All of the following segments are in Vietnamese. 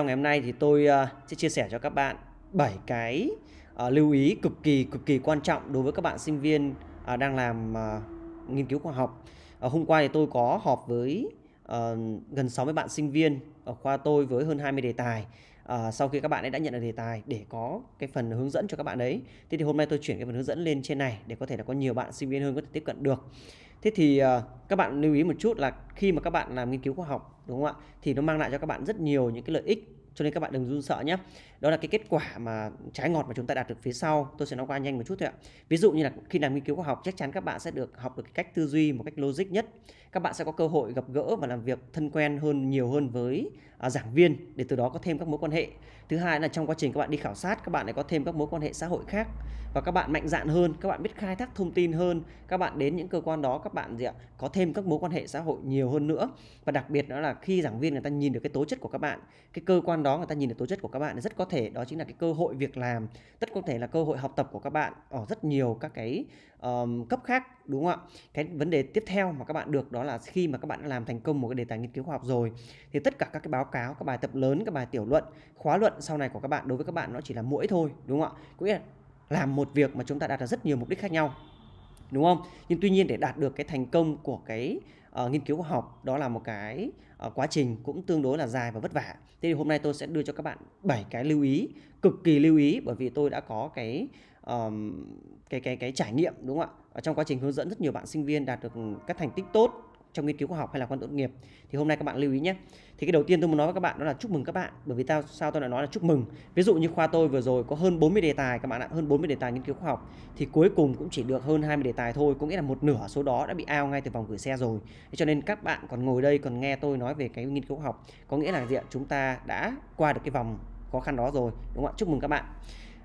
Trong ngày hôm nay thì tôi ờ, sẽ chia sẻ cho các bạn 7 cái ờ, lưu ý cực kỳ cực kỳ quan trọng đối với các bạn sinh viên ờ, đang làm nghiên cứu khoa học. Hôm qua thì tôi có họp với gần 60 bạn sinh viên ở khoa tôi với hơn 20 đề tài. Sau khi các bạn ấy đã nhận được đề tài để có cái phần hướng dẫn cho các bạn ấy. Thế thì hôm nay tôi chuyển cái phần hướng dẫn lên trên này để có thể là có nhiều bạn sinh viên hơn có thể tiếp cận được thế thì ờ, các bạn lưu ý một chút là khi mà các bạn làm nghiên cứu khoa học đúng không ạ thì nó mang lại cho các bạn rất nhiều những cái lợi ích cho nên các bạn đừng run sợ nhé đó là cái kết quả mà trái ngọt mà chúng ta đạt được phía sau tôi sẽ nói qua nhanh một chút thôi ạ ví dụ như là khi làm nghiên cứu khoa học chắc chắn các bạn sẽ được học được cái cách tư duy một cách logic nhất các bạn sẽ có cơ hội gặp gỡ và làm việc thân quen hơn nhiều hơn với à, giảng viên để từ đó có thêm các mối quan hệ thứ hai là trong quá trình các bạn đi khảo sát các bạn lại có thêm các mối quan hệ xã hội khác và các bạn mạnh dạn hơn các bạn biết khai thác thông tin hơn các bạn đến những cơ quan đó các bạn gì ạ có thêm các mối quan hệ xã hội nhiều hơn nữa và đặc biệt đó là khi giảng viên người ta nhìn được cái tố chất của các bạn cái cơ quan đó người ta nhìn được tố chất của các bạn rất có thể thể đó chính là cái cơ hội việc làm rất có thể là cơ hội học tập của các bạn ở rất nhiều các cái um, cấp khác đúng không ạ cái vấn đề tiếp theo mà các bạn được đó là khi mà các bạn đã làm thành công một cái đề tài nghiên cứu khoa học rồi thì tất cả các cái báo cáo các bài tập lớn các bài tiểu luận khóa luận sau này của các bạn đối với các bạn nó chỉ là mũi thôi đúng không ạ Cũng là làm một việc mà chúng ta đạt được rất nhiều mục đích khác nhau đúng không nhưng tuy nhiên để đạt được cái thành công của cái uh, nghiên cứu khoa học đó là một cái uh, quá trình cũng tương đối là dài và vất vả thế thì hôm nay tôi sẽ đưa cho các bạn 7 cái lưu ý cực kỳ lưu ý bởi vì tôi đã có cái um, cái cái cái trải nghiệm đúng không ạ ở trong quá trình hướng dẫn rất nhiều bạn sinh viên đạt được các thành tích tốt trong nghiên cứu khoa học hay là quan tốt nghiệp thì hôm nay các bạn lưu ý nhé thì cái đầu tiên tôi muốn nói với các bạn đó là chúc mừng các bạn bởi vì tao sao tôi lại nói là chúc mừng ví dụ như khoa tôi vừa rồi có hơn 40 đề tài các bạn ạ hơn 40 đề tài nghiên cứu khoa học thì cuối cùng cũng chỉ được hơn 20 đề tài thôi có nghĩa là một nửa số đó đã bị ao ngay từ vòng gửi xe rồi thế cho nên các bạn còn ngồi đây còn nghe tôi nói về cái nghiên cứu khoa học có nghĩa là diện chúng ta đã qua được cái vòng khó khăn đó rồi đúng không ạ chúc mừng các bạn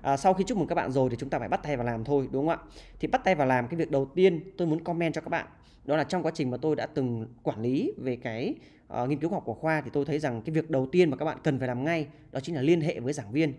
à, sau khi chúc mừng các bạn rồi thì chúng ta phải bắt tay vào làm thôi đúng không ạ thì bắt tay vào làm cái việc đầu tiên tôi muốn comment cho các bạn đó là trong quá trình mà tôi đã từng quản lý về cái uh, nghiên cứu học của khoa thì tôi thấy rằng cái việc đầu tiên mà các bạn cần phải làm ngay đó chính là liên hệ với giảng viên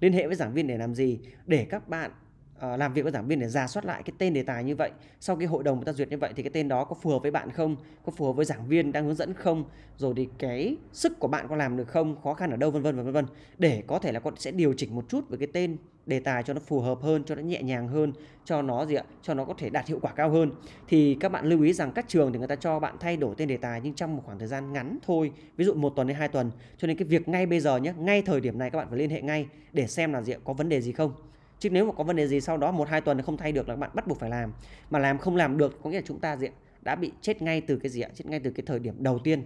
liên hệ với giảng viên để làm gì để các bạn Ờ, làm việc với giảng viên để giả soát lại cái tên đề tài như vậy sau khi hội đồng người ta duyệt như vậy thì cái tên đó có phù hợp với bạn không có phù hợp với giảng viên đang hướng dẫn không rồi thì cái sức của bạn có làm được không khó khăn ở đâu vân vân và vân vân để có thể là con sẽ điều chỉnh một chút về cái tên đề tài cho nó phù hợp hơn cho nó nhẹ nhàng hơn cho nó gì ạ cho nó có thể đạt hiệu quả cao hơn thì các bạn lưu ý rằng các trường thì người ta cho bạn thay đổi tên đề tài nhưng trong một khoảng thời gian ngắn thôi ví dụ một tuần đến hai tuần cho nên cái việc ngay bây giờ nhé ngay thời điểm này các bạn phải liên hệ ngay để xem là gì ạ có vấn đề gì không chứ nếu mà có vấn đề gì sau đó một hai tuần không thay được là các bạn bắt buộc phải làm mà làm không làm được có nghĩa là chúng ta diện đã bị chết ngay từ cái gì ạ chết ngay từ cái thời điểm đầu tiên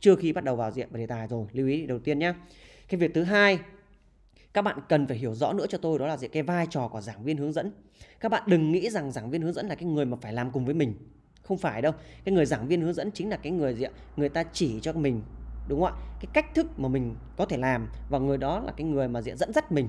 chưa khi bắt đầu vào diện và đề tài rồi lưu ý đầu tiên nhé cái việc thứ hai các bạn cần phải hiểu rõ nữa cho tôi đó là gì cái vai trò của giảng viên hướng dẫn các bạn đừng nghĩ rằng giảng viên hướng dẫn là cái người mà phải làm cùng với mình không phải đâu cái người giảng viên hướng dẫn chính là cái người gì ạ người ta chỉ cho mình đúng không ạ cái cách thức mà mình có thể làm và người đó là cái người mà diện dẫn dắt mình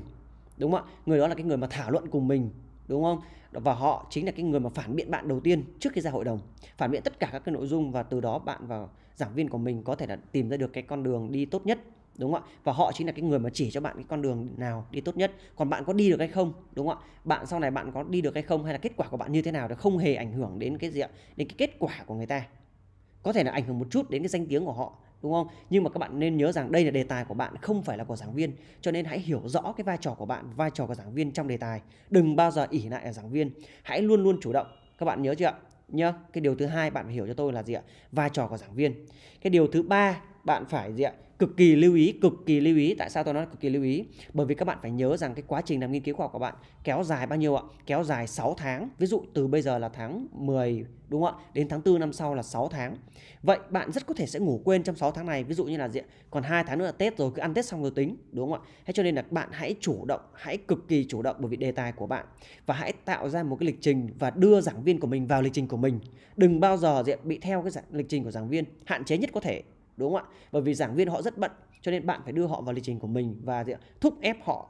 đúng không ạ người đó là cái người mà thảo luận cùng mình đúng không và họ chính là cái người mà phản biện bạn đầu tiên trước khi ra hội đồng phản biện tất cả các cái nội dung và từ đó bạn và giảng viên của mình có thể là tìm ra được cái con đường đi tốt nhất đúng không ạ và họ chính là cái người mà chỉ cho bạn cái con đường nào đi tốt nhất còn bạn có đi được hay không đúng không ạ bạn sau này bạn có đi được hay không hay là kết quả của bạn như thế nào thì không hề ảnh hưởng đến cái gì ạ đến cái kết quả của người ta có thể là ảnh hưởng một chút đến cái danh tiếng của họ đúng không nhưng mà các bạn nên nhớ rằng đây là đề tài của bạn không phải là của giảng viên cho nên hãy hiểu rõ cái vai trò của bạn vai trò của giảng viên trong đề tài đừng bao giờ ỉ lại ở giảng viên hãy luôn luôn chủ động các bạn nhớ chưa ạ Nhớ cái điều thứ hai bạn phải hiểu cho tôi là gì ạ vai trò của giảng viên cái điều thứ ba bạn phải gì ạ cực kỳ lưu ý cực kỳ lưu ý tại sao tôi nói cực kỳ lưu ý bởi vì các bạn phải nhớ rằng cái quá trình làm nghiên cứu khoa học của bạn kéo dài bao nhiêu ạ kéo dài 6 tháng ví dụ từ bây giờ là tháng 10 đúng không ạ đến tháng 4 năm sau là 6 tháng vậy bạn rất có thể sẽ ngủ quên trong 6 tháng này ví dụ như là diện còn hai tháng nữa là tết rồi cứ ăn tết xong rồi tính đúng không ạ thế cho nên là bạn hãy chủ động hãy cực kỳ chủ động bởi vì đề tài của bạn và hãy tạo ra một cái lịch trình và đưa giảng viên của mình vào lịch trình của mình đừng bao giờ diện bị theo cái lịch trình của giảng viên hạn chế nhất có thể đúng không ạ bởi vì giảng viên họ rất bận cho nên bạn phải đưa họ vào lịch trình của mình và thúc ép họ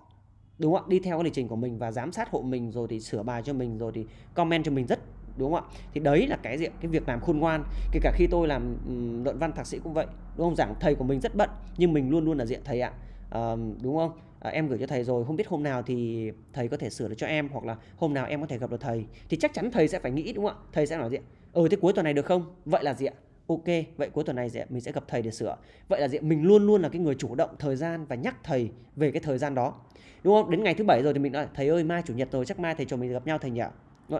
đúng không ạ đi theo cái lịch trình của mình và giám sát hộ mình rồi thì sửa bài cho mình rồi thì comment cho mình rất đúng không ạ thì đấy là cái gì cái việc làm khôn ngoan kể cả khi tôi làm luận văn thạc sĩ cũng vậy đúng không giảng thầy của mình rất bận nhưng mình luôn luôn là diện thầy ạ à, đúng không à, em gửi cho thầy rồi không biết hôm nào thì thầy có thể sửa được cho em hoặc là hôm nào em có thể gặp được thầy thì chắc chắn thầy sẽ phải nghĩ đúng không ạ thầy sẽ nói gì ạ ừ thế cuối tuần này được không vậy là gì ạ ok vậy cuối tuần này mình sẽ gặp thầy để sửa vậy là diện mình luôn luôn là cái người chủ động thời gian và nhắc thầy về cái thời gian đó đúng không đến ngày thứ bảy rồi thì mình nói thầy ơi mai chủ nhật rồi chắc mai thầy cho mình gặp nhau thầy nhỉ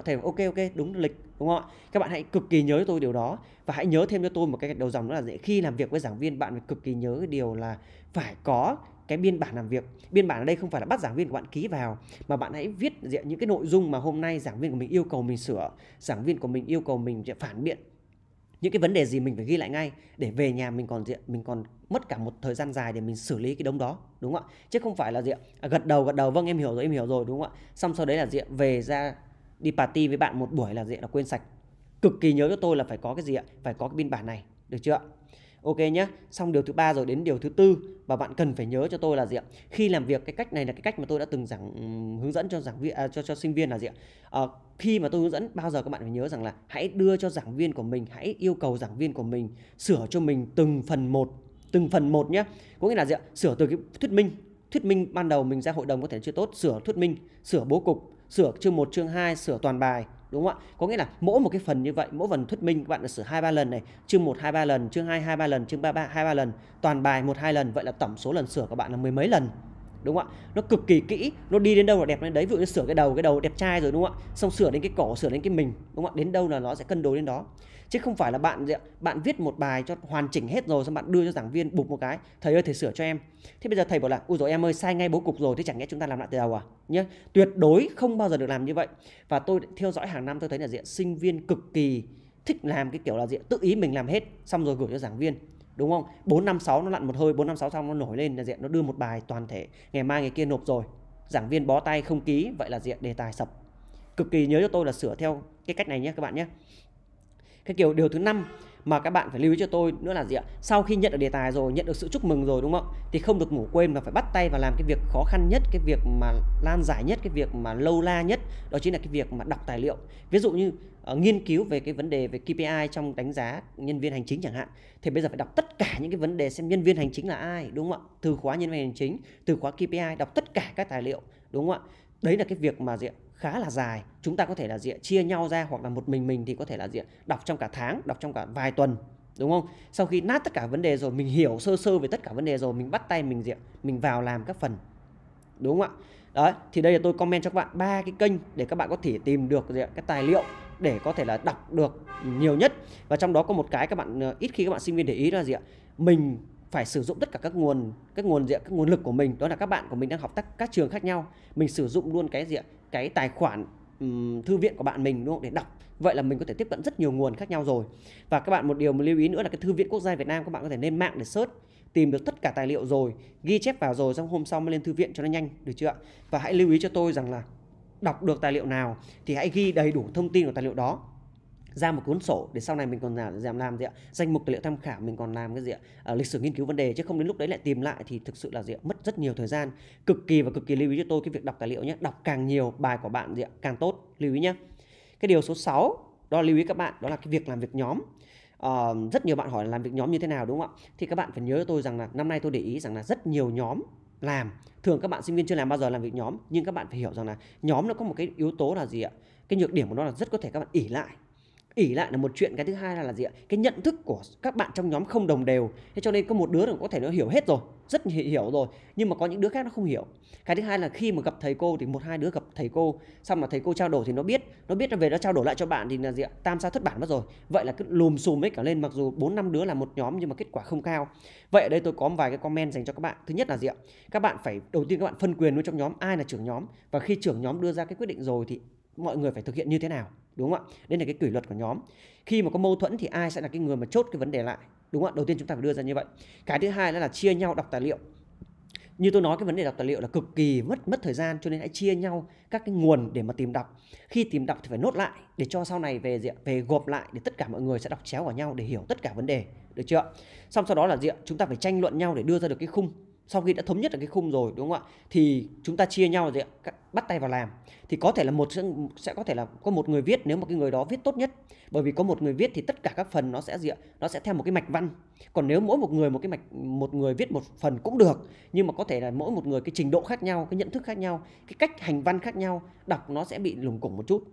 thầy ok ok đúng lịch đúng không ạ các bạn hãy cực kỳ nhớ cho tôi điều đó và hãy nhớ thêm cho tôi một cái đầu dòng đó là dễ khi làm việc với giảng viên bạn phải cực kỳ nhớ cái điều là phải có cái biên bản làm việc biên bản ở đây không phải là bắt giảng viên của bạn ký vào mà bạn hãy viết những cái nội dung mà hôm nay giảng viên của mình yêu cầu mình sửa giảng viên của mình yêu cầu mình phản biện những cái vấn đề gì mình phải ghi lại ngay để về nhà mình còn diện mình còn mất cả một thời gian dài để mình xử lý cái đống đó đúng không ạ chứ không phải là diện à, gật đầu gật đầu vâng em hiểu rồi em hiểu rồi đúng không ạ xong sau đấy là diện về ra đi party với bạn một buổi là diện là quên sạch cực kỳ nhớ cho tôi là phải có cái gì ạ phải có cái biên bản này được chưa ạ Ok nhé. Xong điều thứ ba rồi đến điều thứ tư và bạn cần phải nhớ cho tôi là gì ạ? Khi làm việc cái cách này là cái cách mà tôi đã từng giảng hướng dẫn cho giảng viên à, cho cho sinh viên là gì ạ? À, khi mà tôi hướng dẫn bao giờ các bạn phải nhớ rằng là hãy đưa cho giảng viên của mình, hãy yêu cầu giảng viên của mình sửa cho mình từng phần một, từng phần một nhé. Có nghĩa là gì ạ? Sửa từ cái thuyết minh thuyết minh ban đầu mình ra hội đồng có thể chưa tốt, sửa thuyết minh, sửa bố cục, sửa chương 1, chương 2, sửa toàn bài, đúng không ạ? Có nghĩa là mỗi một cái phần như vậy, mỗi phần thuyết minh các bạn sửa hai ba lần này, chương một hai ba lần, chương hai hai ba lần, chương ba ba hai ba lần, toàn bài một hai lần, vậy là tổng số lần sửa của bạn là mười mấy lần đúng không ạ nó cực kỳ kỹ nó đi đến đâu là đẹp đến đấy ví dụ như sửa cái đầu cái đầu đẹp trai rồi đúng không ạ xong sửa đến cái cổ sửa đến cái mình đúng không ạ đến đâu là nó sẽ cân đối đến đó chứ không phải là bạn bạn viết một bài cho hoàn chỉnh hết rồi xong bạn đưa cho giảng viên bục một cái thầy ơi thầy sửa cho em thế bây giờ thầy bảo là ui rồi em ơi sai ngay bố cục rồi thế chẳng lẽ chúng ta làm lại từ đầu à nhé tuyệt đối không bao giờ được làm như vậy và tôi theo dõi hàng năm tôi thấy là diện sinh viên cực kỳ thích làm cái kiểu là diện tự ý mình làm hết xong rồi gửi cho giảng viên đúng không 456 nó lặn một hơi 456 xong nó nổi lên là diện nó đưa một bài toàn thể ngày mai ngày kia nộp rồi giảng viên bó tay không ký vậy là diện đề tài sập cực kỳ nhớ cho tôi là sửa theo cái cách này nhé các bạn nhé cái kiểu điều thứ năm mà các bạn phải lưu ý cho tôi nữa là gì ạ sau khi nhận được đề tài rồi nhận được sự chúc mừng rồi đúng không thì không được ngủ quên mà phải bắt tay và làm cái việc khó khăn nhất cái việc mà lan giải nhất cái việc mà lâu la nhất đó chính là cái việc mà đọc tài liệu ví dụ như uh, nghiên cứu về cái vấn đề về KPI trong đánh giá nhân viên hành chính chẳng hạn thì bây giờ phải đọc tất cả những cái vấn đề xem nhân viên hành chính là ai đúng không ạ từ khóa nhân viên hành chính từ khóa KPI đọc tất cả các tài liệu đúng không ạ đấy là cái việc mà gì ạ khá là dài chúng ta có thể là diện chia nhau ra hoặc là một mình mình thì có thể là diện đọc trong cả tháng đọc trong cả vài tuần đúng không sau khi nát tất cả vấn đề rồi mình hiểu sơ sơ về tất cả vấn đề rồi mình bắt tay mình diện mình vào làm các phần đúng không ạ đấy thì đây là tôi comment cho các bạn ba cái kênh để các bạn có thể tìm được cái tài liệu để có thể là đọc được nhiều nhất và trong đó có một cái các bạn ờ, ít khi các bạn sinh viên để ý là gì ạ mình phải sử dụng tất cả các nguồn các nguồn diện các nguồn lực của mình đó là các bạn của mình đang học các các trường khác nhau mình sử dụng luôn cái diện cái tài khoản um, thư viện của bạn mình đúng không để đọc vậy là mình có thể tiếp cận rất nhiều nguồn khác nhau rồi và các bạn một điều mà lưu ý nữa là cái thư viện quốc gia Việt Nam các bạn có thể lên mạng để search tìm được tất cả tài liệu rồi ghi chép vào rồi xong hôm sau mới lên thư viện cho nó nhanh được chưa và hãy lưu ý cho tôi rằng là đọc được tài liệu nào thì hãy ghi đầy đủ thông tin của tài liệu đó ra một cuốn sổ để sau này mình còn làm làm gì ạ danh mục tài liệu tham khảo mình còn làm cái gì ạ à, lịch sử nghiên cứu vấn đề chứ không đến lúc đấy lại tìm lại thì thực sự là gì ạ mất rất nhiều thời gian cực kỳ và cực kỳ lưu ý cho tôi cái việc đọc tài liệu nhé đọc càng nhiều bài của bạn gì ạ càng tốt lưu ý nhé cái điều số 6 đó là lưu ý các bạn đó là cái việc làm việc nhóm Uh, rất nhiều bạn hỏi là làm việc nhóm như thế nào đúng không ạ? Thì các bạn phải nhớ tôi rằng là năm nay tôi để ý rằng là rất nhiều nhóm làm thường các bạn sinh viên chưa làm bao giờ làm việc nhóm nhưng các bạn phải hiểu rằng là nhóm nó có một cái yếu tố là gì ạ cái nhược điểm của nó là rất có thể các bạn ỉ lại ỉ lại là một chuyện cái thứ hai là là gì ạ cái nhận thức của các bạn trong nhóm không đồng đều thế cho nên có một đứa nó có thể nó hiểu hết rồi rất hiểu rồi nhưng mà có những đứa khác nó không hiểu cái thứ hai là khi mà gặp thầy cô thì một hai đứa gặp thầy cô xong mà thầy cô trao đổi thì nó biết nó biết là về nó trao đổi lại cho bạn thì là gì ạ tam sao thất bản mất rồi vậy là cứ lùm xùm ấy cả lên mặc dù bốn năm đứa là một nhóm nhưng mà kết quả không cao vậy ở đây tôi có vài cái comment dành cho các bạn thứ nhất là gì ạ các bạn phải đầu tiên các bạn phân quyền luôn trong nhóm ai là trưởng nhóm và khi trưởng nhóm đưa ra cái quyết định rồi thì mọi người phải thực hiện như thế nào đúng không ạ đây là cái kỷ luật của nhóm khi mà có mâu thuẫn thì ai sẽ là cái người mà chốt cái vấn đề lại đúng không ạ đầu tiên chúng ta phải đưa ra như vậy cái thứ hai là, là chia nhau đọc tài liệu như tôi nói cái vấn đề đọc tài liệu là cực kỳ mất mất thời gian cho nên hãy chia nhau các cái nguồn để mà tìm đọc khi tìm đọc thì phải nốt lại để cho sau này về diện về gộp lại để tất cả mọi người sẽ đọc chéo vào nhau để hiểu tất cả vấn đề được chưa xong sau đó là diện chúng ta phải tranh luận nhau để đưa ra được cái khung sau khi đã thống nhất được cái khung rồi đúng không ạ thì chúng ta chia nhau gì ạ bắt tay vào làm thì có thể là một sẽ, sẽ có thể là có một người viết nếu mà cái người đó viết tốt nhất bởi vì có một người viết thì tất cả các phần nó sẽ gì ạ nó sẽ theo một cái mạch văn còn nếu mỗi một người một cái mạch một người viết một phần cũng được nhưng mà có thể là mỗi một người cái trình độ khác nhau cái nhận thức khác nhau cái cách hành văn khác nhau đọc nó sẽ bị lùng củng một chút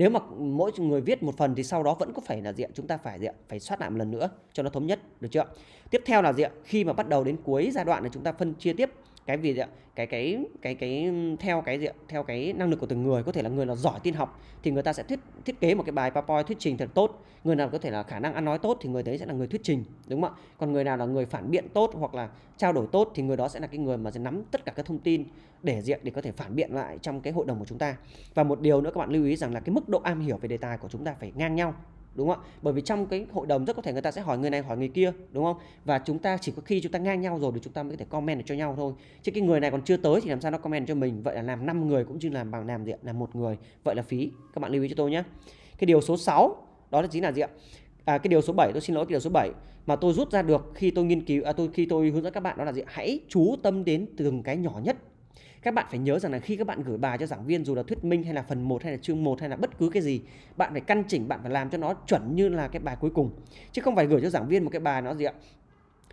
nếu mà mỗi người viết một phần thì sau đó vẫn có phải là diện chúng ta phải diện phải soát lại một lần nữa cho nó thống nhất được chưa tiếp theo là diện khi mà bắt đầu đến cuối giai đoạn là chúng ta phân chia tiếp cái vì gì ạ cái cái cái cái theo cái gì ạ theo cái năng lực của từng người có thể là người nào giỏi tin học thì người ta sẽ thiết thiết kế một cái bài powerpoint thuyết trình thật tốt người nào có thể là khả năng ăn nói tốt thì người đấy sẽ là người thuyết trình đúng không ạ còn người nào là người phản biện tốt hoặc là trao đổi tốt thì người đó sẽ là cái người mà sẽ nắm tất cả các thông tin để diện để có thể phản biện lại trong cái hội đồng của chúng ta và một điều nữa các bạn lưu ý rằng là cái mức độ am hiểu về đề tài của chúng ta phải ngang nhau đúng không ạ bởi vì trong cái hội đồng rất có thể người ta sẽ hỏi người này hỏi người kia đúng không và chúng ta chỉ có khi chúng ta ngang nhau rồi thì chúng ta mới có thể comment được cho nhau thôi chứ cái người này còn chưa tới thì làm sao nó comment cho mình vậy là làm 5 người cũng chưa làm bằng làm gì ạ làm một người vậy là phí các bạn lưu ý cho tôi nhé cái điều số 6 đó là chính là gì ạ à, cái điều số 7 tôi xin lỗi cái điều số 7 mà tôi rút ra được khi tôi nghiên cứu à, tôi khi tôi hướng dẫn các bạn đó là gì hãy chú tâm đến từng cái nhỏ nhất các bạn phải nhớ rằng là khi các bạn gửi bài cho giảng viên dù là thuyết minh hay là phần 1 hay là chương 1 hay là bất cứ cái gì bạn phải căn chỉnh bạn phải làm cho nó chuẩn như là cái bài cuối cùng chứ không phải gửi cho giảng viên một cái bài nó gì ạ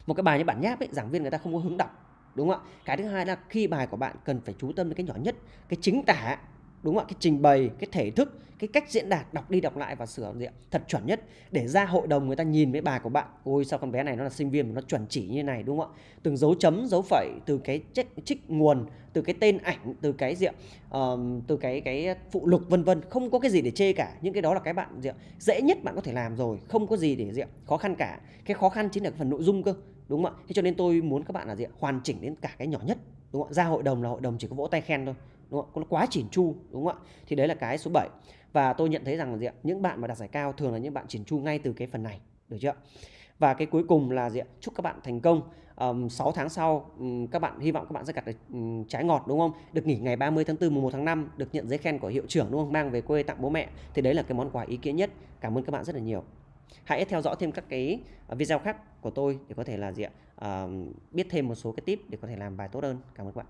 một cái bài như bản nháp ấy giảng viên người ta không có hứng đọc đúng không ạ cái thứ hai là khi bài của bạn cần phải chú tâm đến cái nhỏ nhất cái chính tả đúng không ạ cái trình bày cái thể thức cái cách diễn đạt đọc đi đọc lại và sửa diện thật chuẩn nhất để ra hội đồng người ta nhìn với bài của bạn ôi sao con bé này nó là sinh viên mà nó chuẩn chỉ như này đúng không ạ từng dấu chấm dấu phẩy từ cái trích, trích nguồn từ cái tên ảnh từ cái rượu uh, từ cái cái phụ lục vân vân không có cái gì để chê cả những cái đó là cái bạn rượu dễ nhất bạn có thể làm rồi không có gì để rượu khó khăn cả cái khó khăn chính là cái phần nội dung cơ đúng không ạ thế cho nên tôi muốn các bạn là gì ạ hoàn chỉnh đến cả cái nhỏ nhất đúng không ạ ra hội đồng là hội đồng chỉ có vỗ tay khen thôi đúng không ạ nó quá chỉn chu đúng không ạ thì đấy là cái số 7 và tôi nhận thấy rằng là gì ạ những bạn mà đạt giải cao thường là những bạn chỉn chu ngay từ cái phần này được chưa và cái cuối cùng là gì ạ chúc các bạn thành công um, 6 tháng sau um, các bạn hy vọng các bạn sẽ gặt được um, trái ngọt đúng không? Được nghỉ ngày 30 tháng 4 mùng 1 tháng 5, được nhận giấy khen của hiệu trưởng đúng không? Mang về quê tặng bố mẹ. Thì đấy là cái món quà ý nghĩa nhất. Cảm ơn các bạn rất là nhiều. Hãy theo dõi thêm các cái ờ, video khác của tôi để có thể là gì ạ? Uh, biết thêm một số cái tip để có thể làm bài tốt hơn. Cảm ơn các bạn.